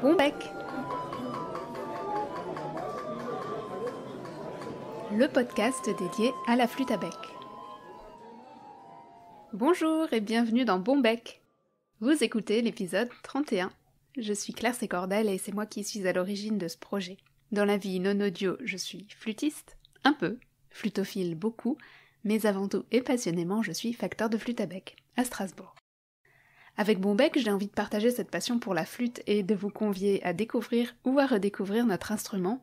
Bon Le podcast dédié à la flûte à bec. Bonjour et bienvenue dans Bon bec. Vous écoutez l'épisode 31. Je suis Claire Sécordel et c'est moi qui suis à l'origine de ce projet. Dans la vie non audio, je suis flûtiste, un peu, flutophile beaucoup, mais avant tout et passionnément, je suis facteur de flûte à bec à Strasbourg. Avec Bonbec, j'ai envie de partager cette passion pour la flûte et de vous convier à découvrir ou à redécouvrir notre instrument.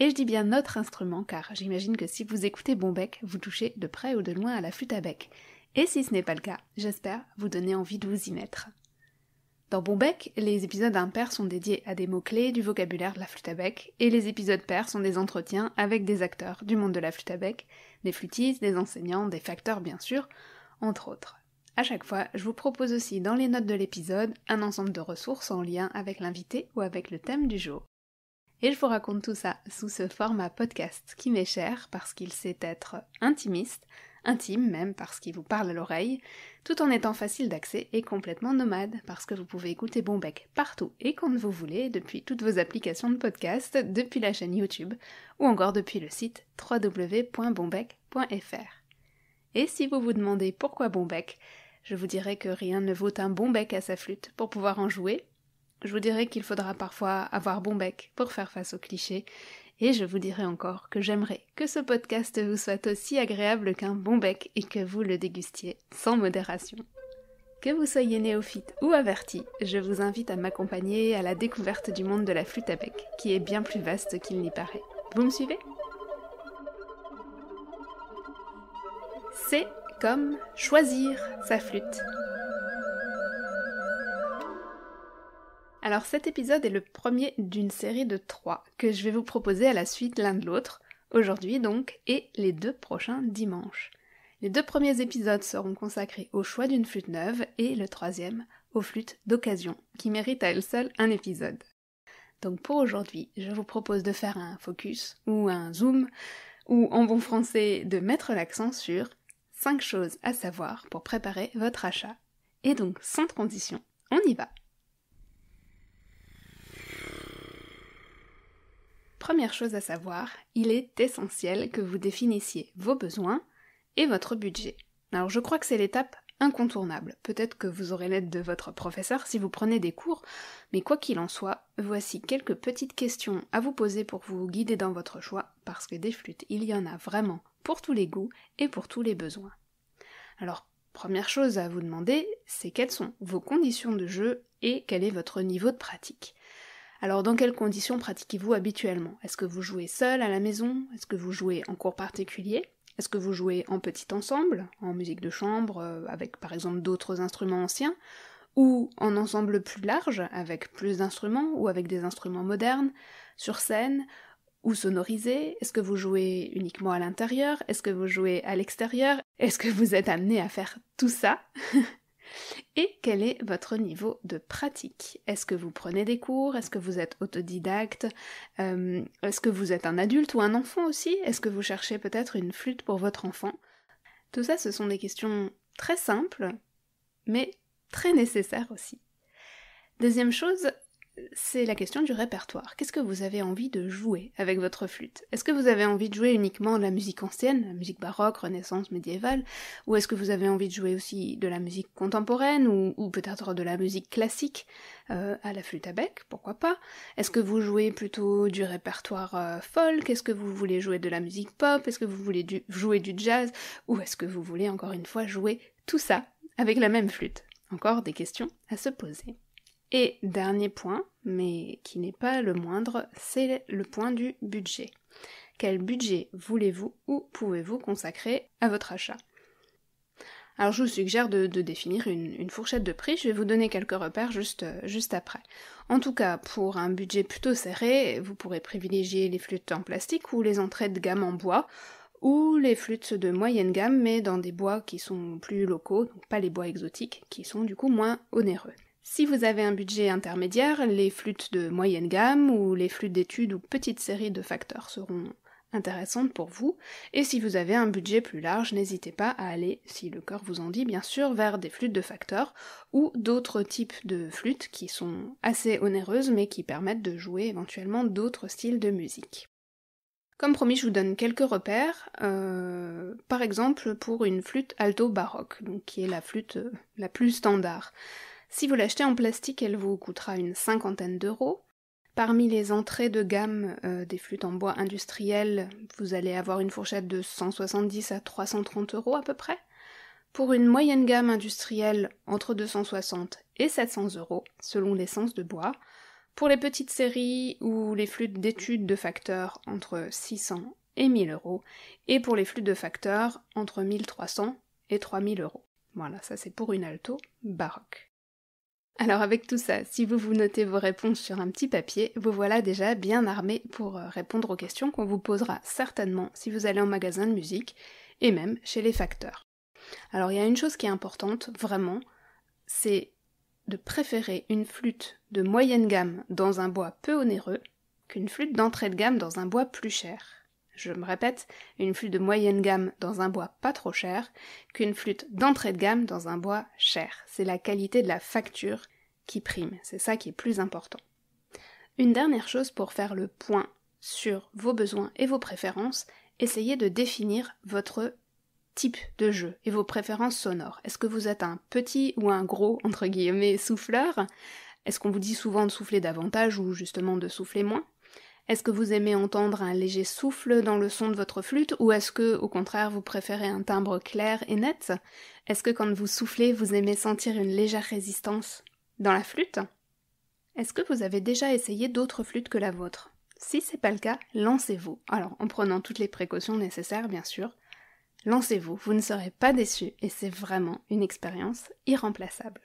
Et je dis bien notre instrument car j'imagine que si vous écoutez Bonbec, vous touchez de près ou de loin à la flûte à bec. Et si ce n'est pas le cas, j'espère vous donner envie de vous y mettre. Dans Bonbec, les épisodes impairs sont dédiés à des mots-clés du vocabulaire de la flûte à bec, et les épisodes pairs sont des entretiens avec des acteurs du monde de la flûte à bec, des flûtistes, des enseignants, des facteurs bien sûr, entre autres. À chaque fois, je vous propose aussi dans les notes de l'épisode un ensemble de ressources en lien avec l'invité ou avec le thème du jour. Et je vous raconte tout ça sous ce format podcast qui m'est cher parce qu'il sait être intimiste, intime même parce qu'il vous parle à l'oreille, tout en étant facile d'accès et complètement nomade parce que vous pouvez écouter Bombec partout et quand vous voulez depuis toutes vos applications de podcast, depuis la chaîne YouTube ou encore depuis le site www.bombec.fr. Et si vous vous demandez pourquoi Bombec, je vous dirai que rien ne vaut un bon bec à sa flûte pour pouvoir en jouer. Je vous dirai qu'il faudra parfois avoir bon bec pour faire face aux clichés. Et je vous dirai encore que j'aimerais que ce podcast vous soit aussi agréable qu'un bon bec et que vous le dégustiez sans modération. Que vous soyez néophyte ou averti, je vous invite à m'accompagner à la découverte du monde de la flûte à bec, qui est bien plus vaste qu'il n'y paraît. Vous me suivez C'est choisir sa flûte. Alors cet épisode est le premier d'une série de trois que je vais vous proposer à la suite l'un de l'autre, aujourd'hui donc, et les deux prochains dimanches. Les deux premiers épisodes seront consacrés au choix d'une flûte neuve et le troisième aux flûtes d'occasion, qui mérite à elle seule un épisode. Donc pour aujourd'hui, je vous propose de faire un focus ou un zoom, ou en bon français de mettre l'accent sur 5 choses à savoir pour préparer votre achat. Et donc, sans transition, on y va. Première chose à savoir, il est essentiel que vous définissiez vos besoins et votre budget. Alors je crois que c'est l'étape incontournable. Peut-être que vous aurez l'aide de votre professeur si vous prenez des cours, mais quoi qu'il en soit, voici quelques petites questions à vous poser pour vous guider dans votre choix, parce que des flûtes, il y en a vraiment pour tous les goûts et pour tous les besoins. Alors, première chose à vous demander, c'est quelles sont vos conditions de jeu et quel est votre niveau de pratique. Alors, dans quelles conditions pratiquez-vous habituellement Est-ce que vous jouez seul à la maison Est-ce que vous jouez en cours particulier Est-ce que vous jouez en petit ensemble, en musique de chambre, euh, avec par exemple d'autres instruments anciens ou en ensemble plus large, avec plus d'instruments ou avec des instruments modernes, sur scène, ou sonorisé Est-ce que vous jouez uniquement à l'intérieur Est-ce que vous jouez à l'extérieur Est-ce que vous êtes amené à faire tout ça Et quel est votre niveau de pratique Est-ce que vous prenez des cours Est-ce que vous êtes autodidacte euh, Est-ce que vous êtes un adulte ou un enfant aussi Est-ce que vous cherchez peut-être une flûte pour votre enfant Tout ça, ce sont des questions très simples, mais très nécessaires aussi. Deuxième chose, c'est la question du répertoire. Qu'est-ce que vous avez envie de jouer avec votre flûte Est-ce que vous avez envie de jouer uniquement de la musique ancienne, la musique baroque, renaissance, médiévale Ou est-ce que vous avez envie de jouer aussi de la musique contemporaine ou, peut-être de la musique classique euh, à la flûte à bec Pourquoi pas Est-ce que vous jouez plutôt du répertoire euh, folk Est-ce que vous voulez jouer de la musique pop Est-ce que vous voulez jouer du jazz Ou est-ce que vous voulez encore une fois jouer tout ça avec la même flûte Encore des questions à se poser. Et dernier point, mais qui n'est pas le moindre, c'est le point du budget. Quel budget voulez-vous ou pouvez-vous consacrer à votre achat alors je vous suggère de, définir une, fourchette de prix, je vais vous donner quelques repères juste, juste après. En tout cas, pour un budget plutôt serré, vous pourrez privilégier les flûtes en plastique ou les entrées de gamme en bois, ou les flûtes de moyenne gamme mais dans des bois qui sont plus locaux, donc pas les bois exotiques, qui sont du coup moins onéreux. Si vous avez un budget intermédiaire, les flûtes de moyenne gamme ou les flûtes d'études ou petites séries de facteurs seront intéressantes pour vous. Et si vous avez un budget plus large, n'hésitez pas à aller, si le corps vous en dit bien sûr, vers des flûtes de facteurs ou d'autres types de flûtes qui sont assez onéreuses mais qui permettent de jouer éventuellement d'autres styles de musique. Comme promis, je vous donne quelques repères, euh, par exemple pour une flûte alto baroque, donc qui est la flûte euh, la plus standard. Si vous l'achetez en plastique, elle vous coûtera une cinquantaine d'euros. Parmi les entrées de gamme euh, des flûtes en bois industrielles, vous allez avoir une fourchette de 170 à 330 euros à peu près. Pour une moyenne gamme industrielle, entre 260 et 700 euros, selon l'essence de bois. Pour les petites séries ou les flûtes d'études de facteurs, entre 600 et 1000 euros. Et pour les flûtes de facteurs, entre 1300 et 3000 euros. Voilà, ça c'est pour une alto baroque. Alors avec tout ça, si vous vous notez vos réponses sur un petit papier, vous voilà déjà bien armé pour euh, répondre aux questions qu'on vous posera certainement si vous allez en magasin de musique et même chez les facteurs. Alors il y a une chose qui est importante vraiment, c'est de préférer une flûte de moyenne gamme dans un bois peu onéreux qu'une flûte d'entrée de gamme dans un bois plus cher je me répète, une flûte de moyenne gamme dans un bois pas trop cher qu'une flûte d'entrée de gamme dans un bois cher. C'est la qualité de la facture qui prime, c'est ça qui est plus important. Une dernière chose pour faire le point sur vos besoins et vos préférences, essayez de définir votre type de jeu et vos préférences sonores. Est-ce que vous êtes un petit ou un gros, entre guillemets, souffleur Est-ce qu'on vous dit souvent de souffler davantage ou justement de souffler moins est-ce que vous aimez entendre un léger souffle dans le son de votre flûte ou est-ce que, au contraire, vous préférez un timbre clair et net Est-ce que quand vous soufflez, vous aimez sentir une légère résistance dans la flûte Est-ce que vous avez déjà essayé d'autres flûtes que la vôtre Si c'est pas le cas, lancez-vous. Alors, en prenant toutes les précautions nécessaires, bien sûr. Lancez-vous, vous ne serez pas déçu et c'est vraiment une expérience irremplaçable.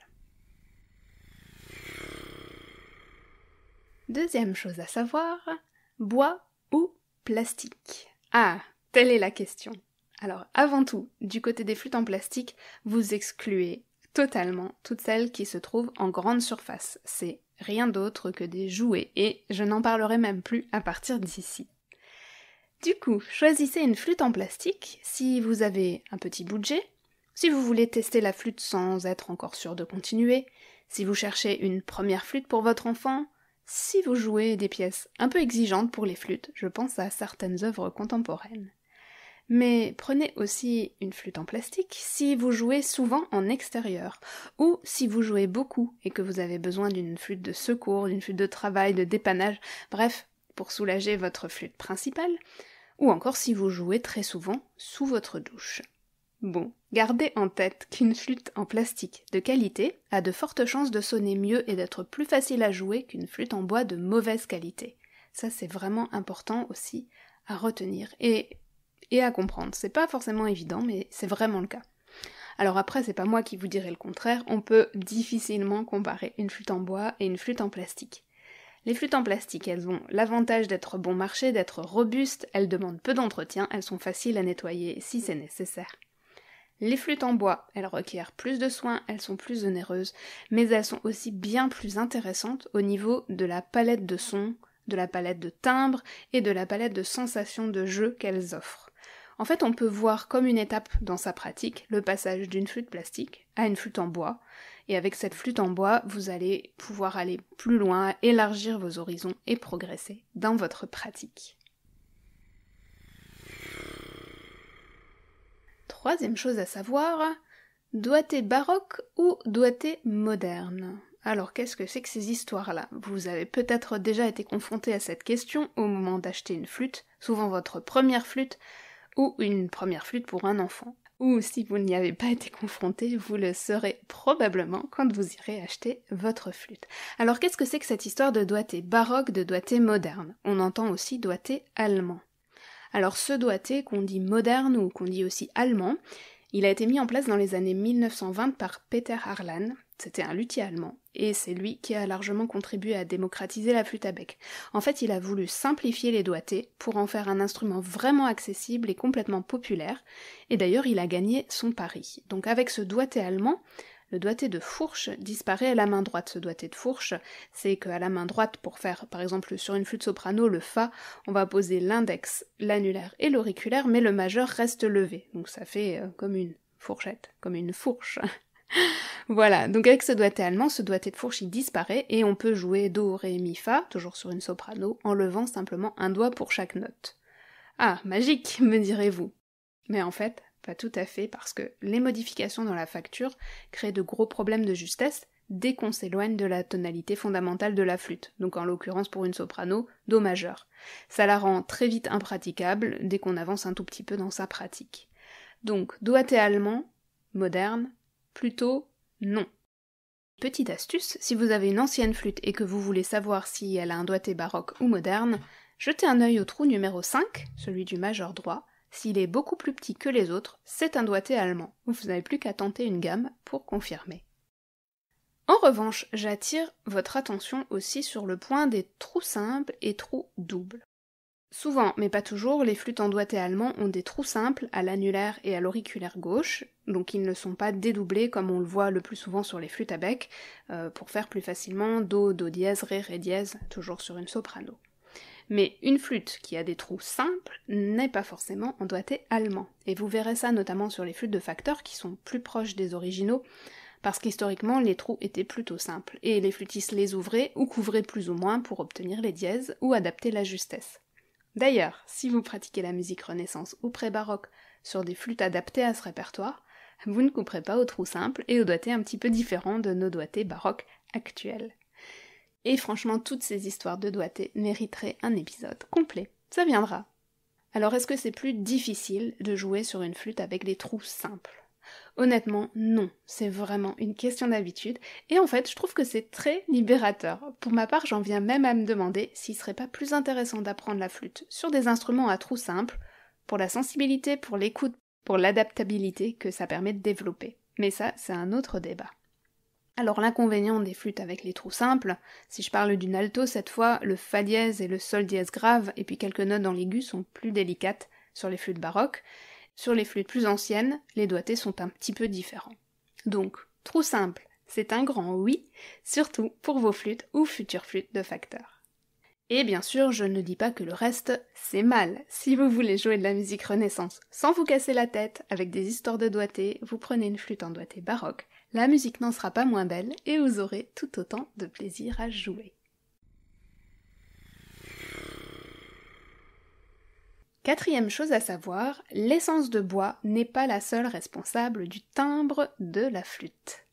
Deuxième chose à savoir, bois ou plastique Ah, telle est la question. Alors avant tout, du côté des flûtes en plastique, vous excluez totalement toutes celles qui se trouvent en grande surface. C'est rien d'autre que des jouets et je n'en parlerai même plus à partir d'ici. Du coup, choisissez une flûte en plastique si vous avez un petit budget, si vous voulez tester la flûte sans être encore sûr de continuer, si vous cherchez une première flûte pour votre enfant, si vous jouez des pièces un peu exigeantes pour les flûtes, je pense à certaines œuvres contemporaines. Mais prenez aussi une flûte en plastique si vous jouez souvent en extérieur, ou si vous jouez beaucoup et que vous avez besoin d'une flûte de secours, d'une flûte de travail, de dépannage, bref, pour soulager votre flûte principale, ou encore si vous jouez très souvent sous votre douche. Bon, gardez en tête qu'une flûte en plastique de qualité a de fortes chances de sonner mieux et d'être plus facile à jouer qu'une flûte en bois de mauvaise qualité. Ça c'est vraiment important aussi à retenir et, à comprendre. C'est pas forcément évident, mais c'est vraiment le cas. Alors après, c'est pas moi qui vous dirai le contraire, on peut difficilement comparer une flûte en bois et une flûte en plastique. Les flûtes en plastique, elles ont l'avantage d'être bon marché, d'être robustes, elles demandent peu d'entretien, elles sont faciles à nettoyer si c'est nécessaire. Les flûtes en bois, elles requièrent plus de soins, elles sont plus onéreuses, mais elles sont aussi bien plus intéressantes au niveau de la palette de sons, de la palette de timbres et de la palette de sensations de jeu qu'elles offrent. En fait, on peut voir comme une étape dans sa pratique le passage d'une flûte plastique à une flûte en bois, et avec cette flûte en bois, vous allez pouvoir aller plus loin, élargir vos horizons et progresser dans votre pratique. troisième chose à savoir, doigté baroque ou doigté moderne alors qu'est-ce que c'est que ces histoires-là Vous avez peut-être déjà été confronté à cette question au moment d'acheter une flûte, souvent votre première flûte, ou une première flûte pour un enfant. Ou si vous n'y avez pas été confronté, vous le serez probablement quand vous irez acheter votre flûte. Alors qu'est-ce que c'est que cette histoire de doigté baroque, de doigté moderne On entend aussi doigté allemand. Alors ce doigté, qu'on dit moderne ou qu'on dit aussi allemand, il a été mis en place dans les années 1920 par Peter Harlan, c'était un luthier allemand, et c'est lui qui a largement contribué à démocratiser la flûte à bec. En fait, il a voulu simplifier les doigtés pour en faire un instrument vraiment accessible et complètement populaire, et d'ailleurs il a gagné son pari. Donc avec ce doigté allemand, le doigté de fourche disparaît à la main droite. Ce doigté de fourche, c'est qu'à la main droite, pour faire par exemple sur une flûte soprano le Fa, on va poser l'index, l'annulaire et l'auriculaire, mais le majeur reste levé. Donc ça fait euh, comme une fourchette, comme une fourche. voilà, donc avec ce doigté allemand, ce doigté de fourche il disparaît et on peut jouer Do, Ré, Mi, Fa, toujours sur une soprano, en levant simplement un doigt pour chaque note. Ah, magique, me direz-vous. Mais en fait, pas tout à fait, parce que les modifications dans la facture créent de gros problèmes de justesse dès qu'on s'éloigne de la tonalité fondamentale de la flûte, donc en l'occurrence pour une soprano, Do majeur. Ça la rend très vite impraticable dès qu'on avance un tout petit peu dans sa pratique. Donc, doigté allemand, moderne, plutôt non. Petite astuce, si vous avez une ancienne flûte et que vous voulez savoir si elle a un doigté baroque ou moderne, jetez un œil au trou numéro 5, celui du majeur droit, s'il est beaucoup plus petit que les autres, c'est un doigté allemand. Vous n'avez plus qu'à tenter une gamme pour confirmer. En revanche, j'attire votre attention aussi sur le point des trous simples et trous doubles. Souvent, mais pas toujours, les flûtes en doigté allemand ont des trous simples à l'annulaire et à l'auriculaire gauche, donc ils ne sont pas dédoublés comme on le voit le plus souvent sur les flûtes à bec, euh, pour faire plus facilement do, do dièse, ré, ré dièse, toujours sur une soprano. Mais une flûte qui a des trous simples n'est pas forcément en doigté allemand. Et vous verrez ça notamment sur les flûtes de facteurs qui sont plus proches des originaux, parce qu'historiquement les trous étaient plutôt simples, et les flûtistes les ouvraient ou couvraient plus ou moins pour obtenir les dièses ou adapter la justesse. D'ailleurs, si vous pratiquez la musique renaissance ou pré-baroque sur des flûtes adaptées à ce répertoire, vous ne couperez pas aux trous simples et aux doigté un petit peu différents de nos doigtés baroques actuels. Et franchement, toutes ces histoires de doigté mériteraient un épisode complet. Ça viendra. Alors est-ce que c'est plus difficile de jouer sur une flûte avec des trous simples Honnêtement, non, c'est vraiment une question d'habitude, et en fait, je trouve que c'est très libérateur. Pour ma part, j'en viens même à me demander s'il serait pas plus intéressant d'apprendre la flûte sur des instruments à trous simples, pour la sensibilité, pour l'écoute, pour l'adaptabilité que ça permet de développer. Mais ça, c'est un autre débat. Alors l'inconvénient des flûtes avec les trous simples, si je parle d'une alto cette fois, le fa dièse et le sol dièse grave et puis quelques notes dans l'aigu sont plus délicates sur les flûtes baroques. Sur les flûtes plus anciennes, les doigtés sont un petit peu différents. Donc, trou simple, c'est un grand oui, surtout pour vos flûtes ou futures flûtes de facteur. Et bien sûr, je ne dis pas que le reste, c'est mal. Si vous voulez jouer de la musique renaissance sans vous casser la tête avec des histoires de doigté, vous prenez une flûte en doigté baroque la musique n'en sera pas moins belle et vous aurez tout autant de plaisir à jouer. Quatrième chose à savoir, l'essence de bois n'est pas la seule responsable du timbre de la flûte.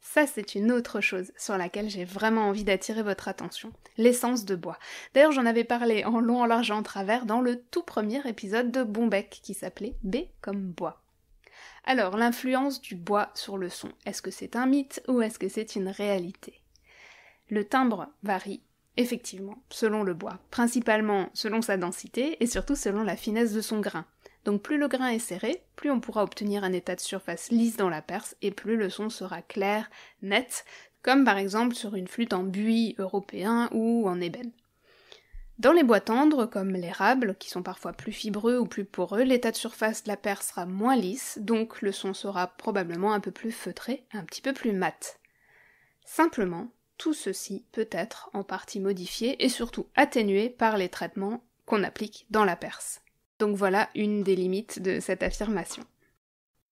Ça, c'est une autre chose sur laquelle j'ai vraiment envie d'attirer votre attention, l'essence de bois. D'ailleurs, j'en avais parlé en long, en large en travers dans le tout premier épisode de Bombec qui s'appelait B comme bois. Alors, l'influence du bois sur le son, est-ce que c'est un mythe ou est-ce que c'est une réalité Le timbre varie, effectivement, selon le bois, principalement selon sa densité et surtout selon la finesse de son grain. Donc plus le grain est serré, plus on pourra obtenir un état de surface lisse dans la perce et plus le son sera clair, net, comme par exemple sur une flûte en buis européen ou en ébène. Dans les bois tendres, comme l'érable, qui sont parfois plus fibreux ou plus poreux, l'état de surface de la perse sera moins lisse, donc le son sera probablement un peu plus feutré, un petit peu plus mat. Simplement, tout ceci peut être en partie modifié et surtout atténué par les traitements qu'on applique dans la perce. Donc voilà une des limites de cette affirmation.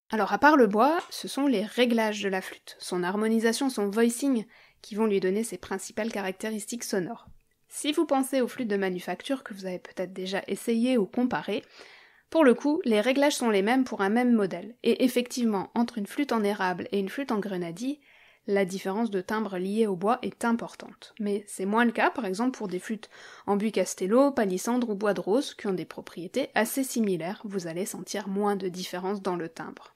Alors à part le bois, ce sont les réglages de la flûte, son harmonisation, son voicing, qui vont lui donner ses principales caractéristiques sonores. Si vous pensez aux flûtes de manufacture que vous avez peut-être déjà essayées ou comparées, pour le coup, les réglages sont les mêmes pour un même modèle, et effectivement, entre une flûte en érable et une flûte en grenadie, la différence de timbre liée au bois est importante. Mais c'est moins le cas, par exemple, pour des flûtes en buis palissandre ou bois de rose, qui ont des propriétés assez similaires, vous allez sentir moins de différence dans le timbre.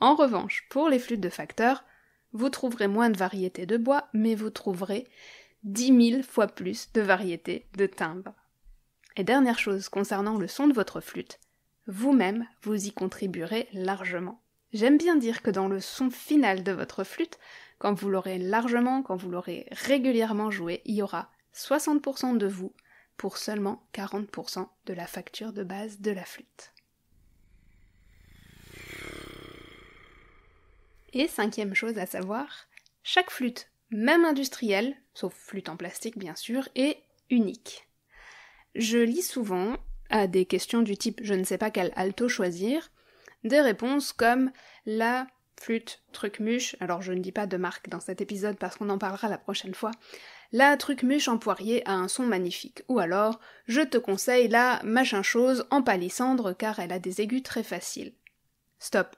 En revanche, pour les flûtes de facteur, vous trouverez moins de variétés de bois, mais vous trouverez 10 000 fois plus de variétés de timbres. Et dernière chose concernant le son de votre flûte, vous-même, vous y contribuerez largement. J'aime bien dire que dans le son final de votre flûte, quand vous l'aurez largement, quand vous l'aurez régulièrement joué, il y aura 60% de vous pour seulement 40% de la facture de base de la flûte. Et cinquième chose à savoir, chaque flûte même industriel, sauf flûte en plastique bien sûr, et unique. Je lis souvent, à des questions du type je ne sais pas quel alto choisir, des réponses comme la flûte trucmuche, alors je ne dis pas de marque dans cet épisode parce qu'on en parlera la prochaine fois, la trucmuche en poirier a un son magnifique, ou alors je te conseille la machin chose en palissandre car elle a des aigus très faciles. Stop.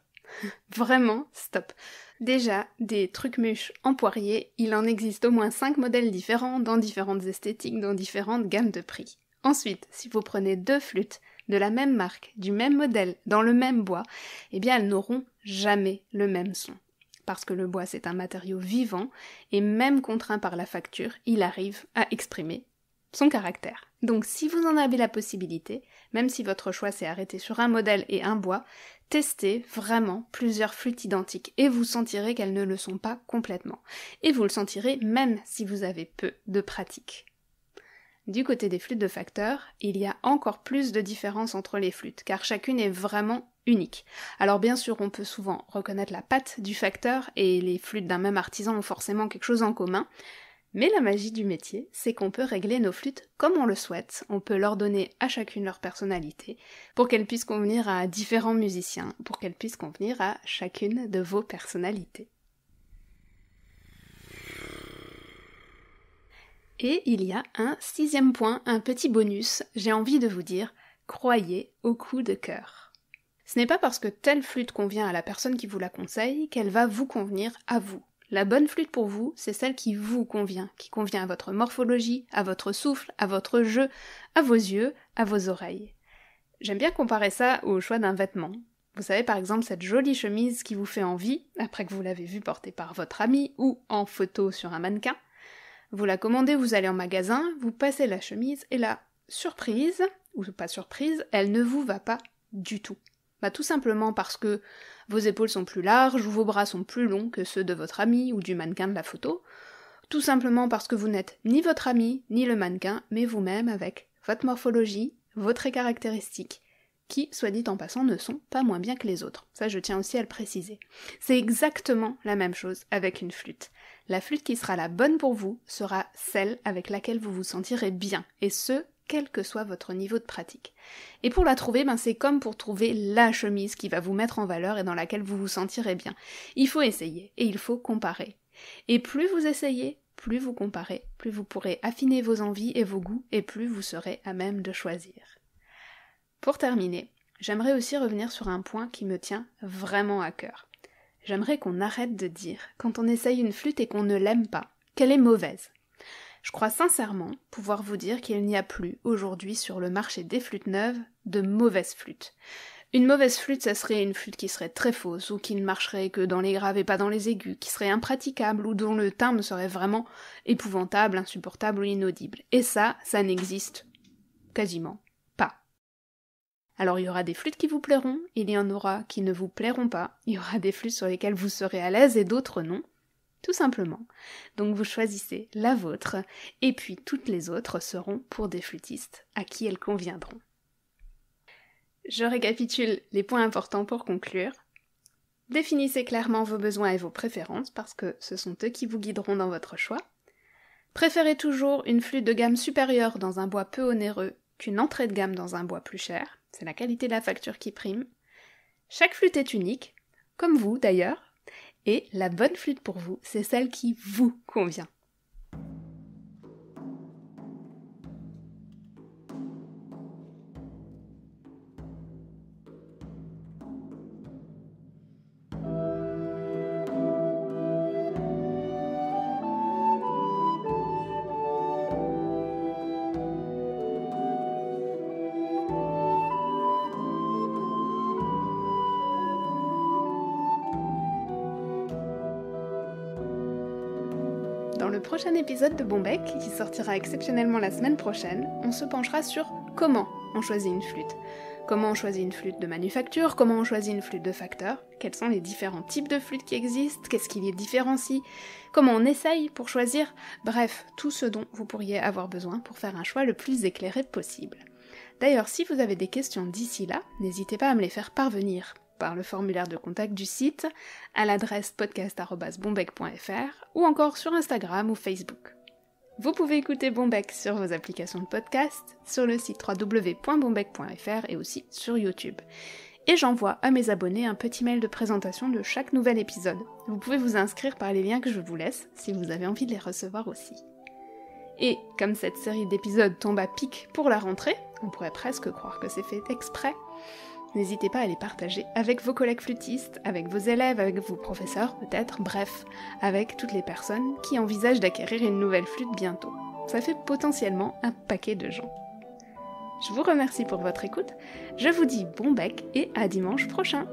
Vraiment, stop. Déjà, des trucs mûches en poirier, il en existe au moins 5 modèles différents dans différentes esthétiques, dans différentes gammes de prix. Ensuite, si vous prenez deux flûtes de la même marque, du même modèle, dans le même bois, eh bien elles n'auront jamais le même son. Parce que le bois c'est un matériau vivant, et même contraint par la facture, il arrive à exprimer son caractère. Donc si vous en avez la possibilité, même si votre choix s'est arrêté sur un modèle et un bois, testez vraiment plusieurs flûtes identiques et vous sentirez qu'elles ne le sont pas complètement. Et vous le sentirez même si vous avez peu de pratique. Du côté des flûtes de facteurs, il y a encore plus de différences entre les flûtes, car chacune est vraiment unique. Alors bien sûr, on peut souvent reconnaître la patte du facteur, et les flûtes d'un même artisan ont forcément quelque chose en commun, mais la magie du métier, c'est qu'on peut régler nos flûtes comme on le souhaite, on peut leur donner à chacune leur personnalité, pour qu'elles puissent convenir à différents musiciens, pour qu'elles puissent convenir à chacune de vos personnalités. Et il y a un sixième point, un petit bonus, j'ai envie de vous dire, croyez au coup de cœur. Ce n'est pas parce que telle flûte convient à la personne qui vous la conseille qu'elle va vous convenir à vous. La bonne flûte pour vous, c'est celle qui vous convient, qui convient à votre morphologie, à votre souffle, à votre jeu, à vos yeux, à vos oreilles. J'aime bien comparer ça au choix d'un vêtement. Vous savez par exemple cette jolie chemise qui vous fait envie, après que vous l'avez vue portée par votre ami ou en photo sur un mannequin. Vous la commandez, vous allez en magasin, vous passez la chemise et la surprise, ou pas surprise, elle ne vous va pas du tout. Bah tout simplement parce que vos épaules sont plus larges ou vos bras sont plus longs que ceux de votre ami ou du mannequin de la photo, tout simplement parce que vous n'êtes ni votre ami ni le mannequin, mais vous-même avec votre morphologie, vos traits caractéristiques, qui, soit dit en passant, ne sont pas moins bien que les autres. Ça, je tiens aussi à le préciser. C'est exactement la même chose avec une flûte. La flûte qui sera la bonne pour vous sera celle avec laquelle vous vous sentirez bien, et ce, quel que soit votre niveau de pratique. Et pour la trouver, ben c'est comme pour trouver la chemise qui va vous mettre en valeur et dans laquelle vous vous sentirez bien. Il faut essayer et il faut comparer. Et plus vous essayez, plus vous comparez, plus vous pourrez affiner vos envies et vos goûts et plus vous serez à même de choisir. Pour terminer, j'aimerais aussi revenir sur un point qui me tient vraiment à cœur. J'aimerais qu'on arrête de dire, quand on essaye une flûte et qu'on ne l'aime pas, qu'elle est mauvaise, je crois sincèrement pouvoir vous dire qu'il n'y a plus aujourd'hui sur le marché des flûtes neuves de mauvaises flûtes. Une mauvaise flûte, ça serait une flûte qui serait très fausse, ou qui ne marcherait que dans les graves et pas dans les aigus, qui serait impraticable, ou dont le timbre serait vraiment épouvantable, insupportable ou inaudible. Et ça, ça n'existe quasiment pas. Alors il y aura des flûtes qui vous plairont, il y en aura qui ne vous plairont pas, il y aura des flûtes sur lesquelles vous serez à l'aise et d'autres non tout simplement. Donc vous choisissez la vôtre, et puis toutes les autres seront pour des flûtistes à qui elles conviendront. Je récapitule les points importants pour conclure. Définissez clairement vos besoins et vos préférences parce que ce sont eux qui vous guideront dans votre choix. Préférez toujours une flûte de gamme supérieure dans un bois peu onéreux qu'une entrée de gamme dans un bois plus cher, c'est la qualité de la facture qui prime. Chaque flûte est unique, comme vous d'ailleurs, et la bonne flûte pour vous, c'est celle qui vous convient. prochain épisode de Bombec, qui sortira exceptionnellement la semaine prochaine, on se penchera sur comment on choisit une flûte. Comment on choisit une flûte de manufacture, comment on choisit une flûte de facteur, quels sont les différents types de flûtes qui existent, qu'est-ce qui les différencie, comment on essaye pour choisir, bref, tout ce dont vous pourriez avoir besoin pour faire un choix le plus éclairé possible. D'ailleurs, si vous avez des questions d'ici là, n'hésitez pas à me les faire parvenir par le formulaire de contact du site à l'adresse podcast.bombec.fr ou encore sur Instagram ou Facebook. Vous pouvez écouter Bombec sur vos applications de podcast, sur le site www.bombec.fr et aussi sur YouTube. Et j'envoie à mes abonnés un petit mail de présentation de chaque nouvel épisode. Vous pouvez vous inscrire par les liens que je vous laisse si vous avez envie de les recevoir aussi. Et comme cette série d'épisodes tombe à pic pour la rentrée, on pourrait presque croire que c'est fait exprès, N'hésitez pas à les partager avec vos collègues flûtistes, avec vos élèves, avec vos professeurs peut-être, bref, avec toutes les personnes qui envisagent d'acquérir une nouvelle flûte bientôt. Ça fait potentiellement un paquet de gens. Je vous remercie pour votre écoute, je vous dis bon bec et à dimanche prochain